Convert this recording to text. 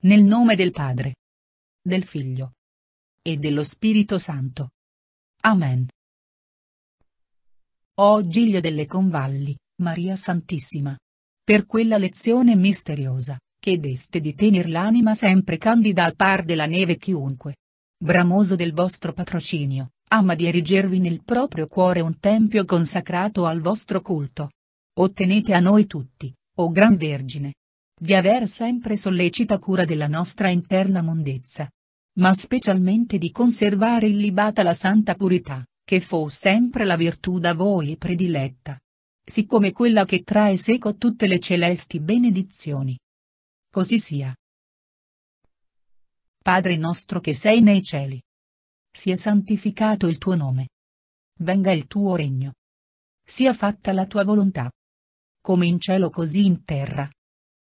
Nel nome del Padre, del Figlio e dello Spirito Santo. Amen. O Giglio delle Convalli, Maria Santissima. Per quella lezione misteriosa, chiedeste di tener l'anima sempre candida al par della neve chiunque. Bramoso del vostro patrocinio, ama di erigervi nel proprio cuore un tempio consacrato al vostro culto. Ottenete a noi tutti, o Gran Vergine, di aver sempre sollecita cura della nostra interna mondezza. Ma specialmente di conservare illibata la santa purità, che fu sempre la virtù da voi prediletta. Siccome quella che trae seco tutte le celesti benedizioni. Così sia. Padre nostro che sei nei cieli. Sia santificato il tuo nome. Venga il tuo regno. Sia fatta la tua volontà. Come in cielo così in terra.